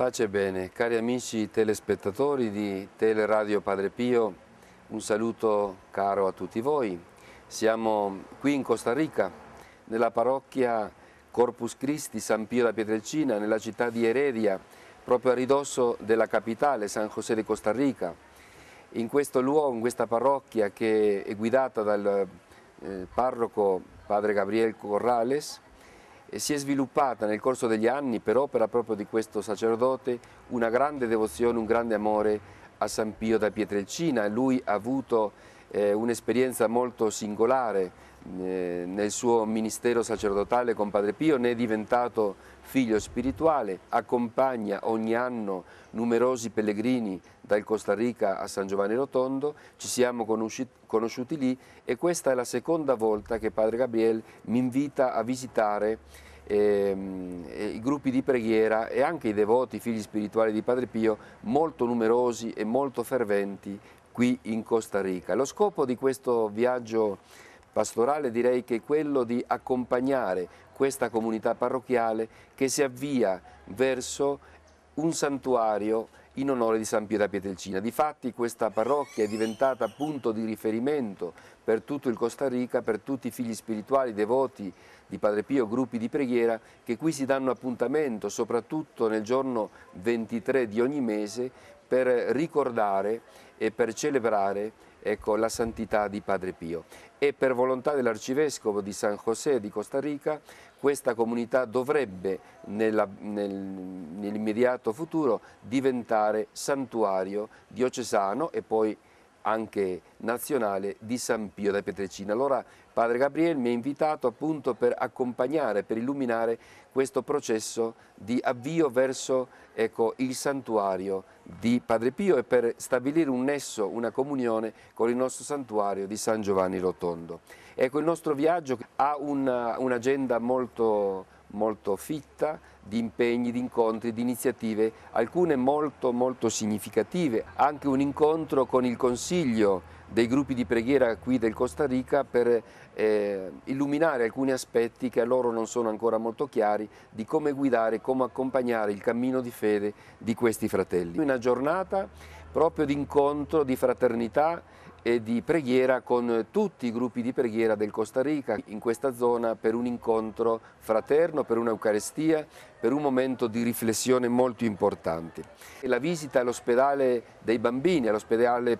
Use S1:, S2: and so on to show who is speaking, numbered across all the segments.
S1: Pace e bene, cari amici telespettatori di Teleradio Padre Pio, un saluto caro a tutti voi. Siamo qui in Costa Rica, nella parrocchia Corpus Christi San Pio da Pietrelcina, nella città di Heredia, proprio a ridosso della capitale, San José di Costa Rica. In questo luogo, in questa parrocchia che è guidata dal eh, parroco Padre Gabriel Corrales, si è sviluppata nel corso degli anni, per opera proprio di questo sacerdote, una grande devozione, un grande amore a San Pio da Pietrelcina. Lui ha avuto eh, un'esperienza molto singolare eh, nel suo ministero sacerdotale con Padre Pio, ne è diventato figlio spirituale, accompagna ogni anno numerosi pellegrini dal Costa Rica a San Giovanni Rotondo, ci siamo conosciuti, conosciuti lì e questa è la seconda volta che Padre Gabriel mi invita a visitare Ehm, i gruppi di preghiera e anche i devoti figli spirituali di Padre Pio molto numerosi e molto ferventi qui in Costa Rica. Lo scopo di questo viaggio pastorale direi che è quello di accompagnare questa comunità parrocchiale che si avvia verso un santuario in onore di San Pietà Pietelcina. Difatti questa parrocchia è diventata punto di riferimento per tutto il Costa Rica, per tutti i figli spirituali, devoti di Padre Pio, gruppi di preghiera che qui si danno appuntamento soprattutto nel giorno 23 di ogni mese per ricordare e per celebrare ecco, la santità di Padre Pio. E per volontà dell'Arcivescovo di San José di Costa Rica questa comunità dovrebbe nella, nel, nell'immediato futuro diventare santuario diocesano e poi anche nazionale di San Pio da Petrecina. Allora Padre Gabriele mi ha invitato appunto per accompagnare, per illuminare questo processo di avvio verso ecco, il santuario di Padre Pio e per stabilire un nesso, una comunione con il nostro santuario di San Giovanni Rotondo. Ecco, il nostro viaggio ha un'agenda un molto molto fitta di impegni, di incontri, di iniziative, alcune molto molto significative, anche un incontro con il Consiglio dei gruppi di preghiera qui del Costa Rica per eh, illuminare alcuni aspetti che a loro non sono ancora molto chiari di come guidare, come accompagnare il cammino di fede di questi fratelli. Una giornata proprio di incontro, di fraternità e di preghiera con tutti i gruppi di preghiera del Costa Rica in questa zona per un incontro fraterno, per un'Eucarestia, per un momento di riflessione molto importante. La visita all'ospedale dei bambini, all'ospedale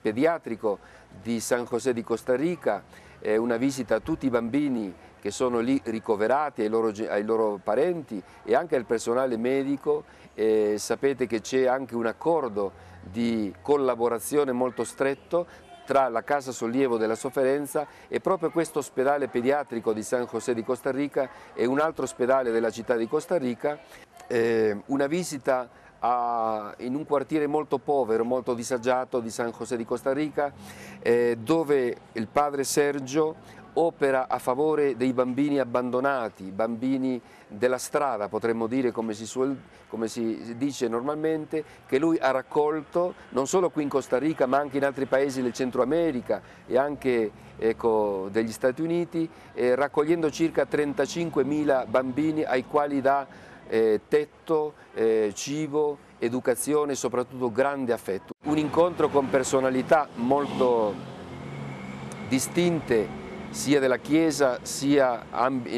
S1: pediatrico di San José di Costa Rica, è una visita a tutti i bambini che sono lì ricoverati ai loro, ai loro, parenti e anche al personale medico. Eh, sapete che c'è anche un accordo di collaborazione molto stretto tra la Casa Sollievo della Sofferenza e proprio questo ospedale pediatrico di San José di Costa Rica e un altro ospedale della città di Costa Rica, eh, una visita a, in un quartiere molto povero, molto disagiato di San José di Costa Rica, eh, dove il padre Sergio opera a favore dei bambini abbandonati, bambini della strada, potremmo dire come si, suol, come si, dice normalmente, che lui ha raccolto non solo qui in Costa Rica ma anche in altri paesi del Centro America e anche ecco, degli Stati Uniti, eh, raccogliendo circa 35.000 bambini ai quali dà eh, tetto, eh, cibo, educazione e soprattutto grande affetto. Un incontro con personalità molto distinte sia della Chiesa sia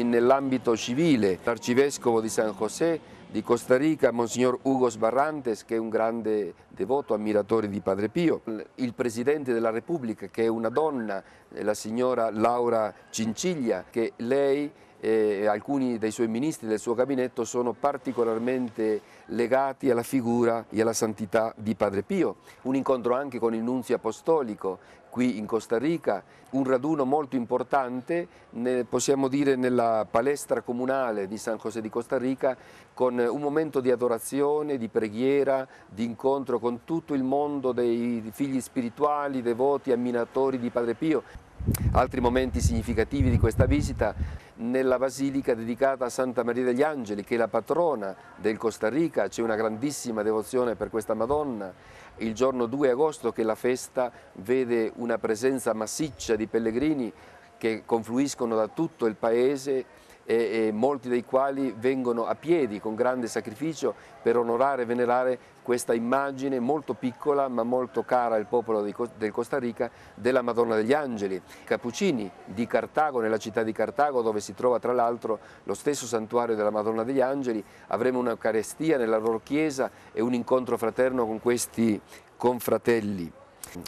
S1: nell'ambito civile. L'arcivescovo di San José di Costa Rica, Monsignor Ugo Sbarrantes, che è un grande devoto ammiratore di Padre Pio, il Presidente della Repubblica, che è una donna, la signora Laura Cinciglia, che lei e alcuni dei suoi ministri del suo gabinetto sono particolarmente legati alla figura e alla santità di Padre Pio. Un incontro anche con il nunzio apostolico qui in Costa Rica, un raduno molto importante, possiamo dire nella palestra comunale di San José di Costa Rica, con un momento di adorazione, di preghiera, di incontro con tutto il mondo dei figli spirituali, devoti, amminatori di Padre Pio. Altri momenti significativi di questa visita nella basilica dedicata a Santa Maria degli Angeli, che è la patrona del Costa Rica, c'è una grandissima devozione per questa Madonna. Il giorno 2 agosto, che la festa vede una presenza massiccia di pellegrini che confluiscono da tutto il paese e, e molti dei quali vengono a piedi con grande sacrificio per onorare e venerare questa immagine molto piccola ma molto cara al popolo di, del Costa Rica della Madonna degli Angeli. Cappuccini di Cartago, nella città di Cartago dove si trova tra l'altro lo stesso santuario della Madonna degli Angeli, avremo un'Eucarestia nella loro chiesa e un incontro fraterno con questi confratelli.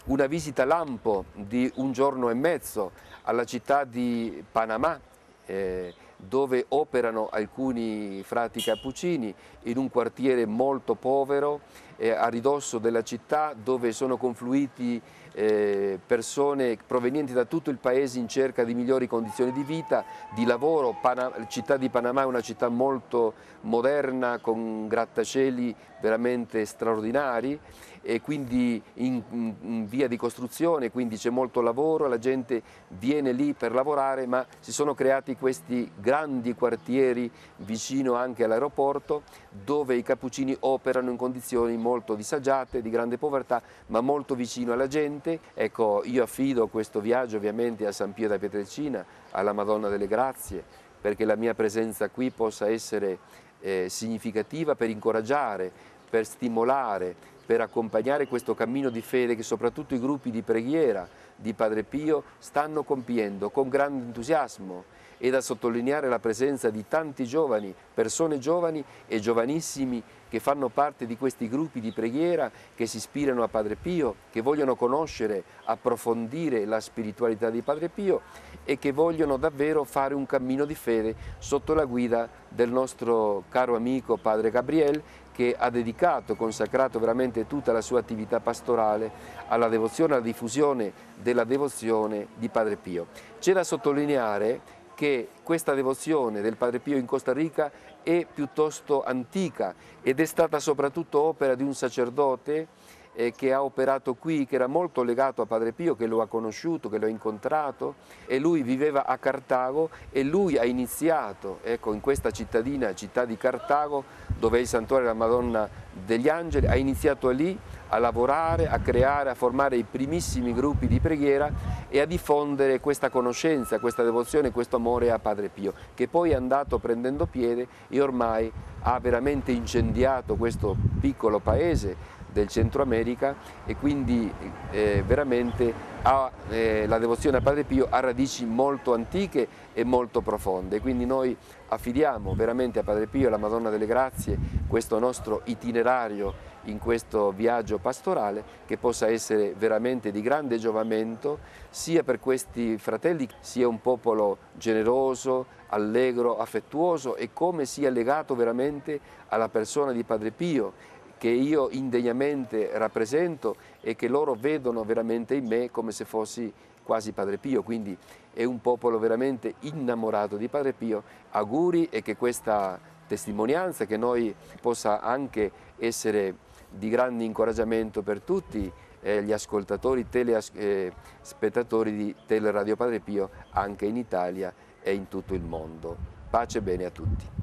S1: Una visita lampo di un giorno e mezzo alla città di Panamà, eh, dove operano alcuni frati cappuccini in un quartiere molto povero eh, a ridosso della città dove sono confluiti eh, persone provenienti da tutto il paese in cerca di migliori condizioni di vita, di lavoro. La città di Panama è una città molto moderna con grattacieli veramente straordinari e quindi in, in via di costruzione, quindi c'è molto lavoro, la gente viene lì per lavorare ma si sono creati questi grandi quartieri vicino anche all'aeroporto dove i cappuccini operano in condizioni molto molto disagiate, di grande povertà, ma molto vicino alla gente. Ecco, io affido questo viaggio ovviamente a San Pio da Pietrecina, alla Madonna delle Grazie, perché la mia presenza qui possa essere eh, significativa per incoraggiare, per stimolare, per accompagnare questo cammino di fede che soprattutto i gruppi di preghiera di Padre Pio stanno compiendo con grande entusiasmo è da sottolineare la presenza di tanti giovani, persone giovani e giovanissimi che fanno parte di questi gruppi di preghiera che si ispirano a Padre Pio, che vogliono conoscere, approfondire la spiritualità di Padre Pio e che vogliono davvero fare un cammino di fede sotto la guida del nostro caro amico Padre Gabriel che ha dedicato, consacrato veramente tutta la sua attività pastorale alla devozione, alla diffusione della devozione di Padre Pio. C'è da sottolineare che questa devozione del Padre Pio in Costa Rica è piuttosto antica ed è stata soprattutto opera di un sacerdote eh, che ha operato qui, che era molto legato a Padre Pio, che lo ha conosciuto, che lo ha incontrato e lui viveva a Cartago e lui ha iniziato ecco, in questa cittadina, città di Cartago, dove è il santuario della Madonna degli Angeli, ha iniziato lì a lavorare, a creare, a formare i primissimi gruppi di preghiera e a diffondere questa conoscenza, questa devozione, questo amore a Padre Pio, che poi è andato prendendo piede e ormai ha veramente incendiato questo piccolo paese del Centro America e quindi eh, veramente ha, eh, la devozione a Padre Pio ha radici molto antiche e molto profonde. Quindi noi affidiamo veramente a Padre Pio e alla Madonna delle Grazie questo nostro itinerario in questo viaggio pastorale che possa essere veramente di grande giovamento sia per questi fratelli, sia un popolo generoso, allegro, affettuoso e come sia legato veramente alla persona di Padre Pio che io indegnamente rappresento e che loro vedono veramente in me come se fossi quasi Padre Pio, quindi è un popolo veramente innamorato di Padre Pio. Auguri e che questa testimonianza, che noi possa anche essere di grande incoraggiamento per tutti eh, gli ascoltatori, telespettatori eh, di Teleradio Padre Pio anche in Italia e in tutto il mondo. Pace e bene a tutti.